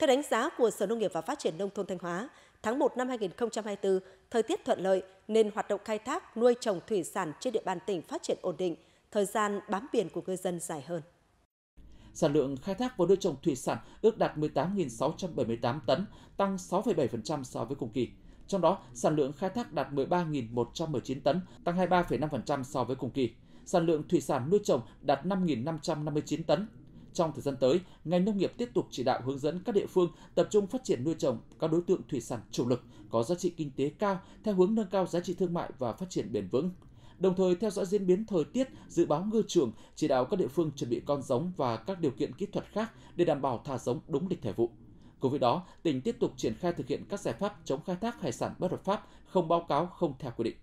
Theo đánh giá của Sở Nông nghiệp và Phát triển Nông thôn Thanh Hóa, tháng 1 năm 2024, thời tiết thuận lợi nên hoạt động khai thác, nuôi trồng thủy sản trên địa bàn tỉnh phát triển ổn định, thời gian bám biển của ngư dân dài hơn. Sản lượng khai thác và nuôi trồng thủy sản ước đạt 18.678 tấn, tăng 6,7% so với cùng kỳ. Trong đó, sản lượng khai thác đạt 13.119 tấn, tăng 23,5% so với cùng kỳ. Sản lượng thủy sản nuôi trồng đạt 5.559 tấn, trong thời gian tới, ngành nông nghiệp tiếp tục chỉ đạo hướng dẫn các địa phương tập trung phát triển nuôi trồng các đối tượng thủy sản chủ lực có giá trị kinh tế cao theo hướng nâng cao giá trị thương mại và phát triển bền vững. Đồng thời theo dõi diễn biến thời tiết, dự báo ngư trường, chỉ đạo các địa phương chuẩn bị con giống và các điều kiện kỹ thuật khác để đảm bảo thả giống đúng lịch thời vụ. Cùng với đó, tỉnh tiếp tục triển khai thực hiện các giải pháp chống khai thác hải sản bất hợp pháp, không báo cáo, không theo quy định.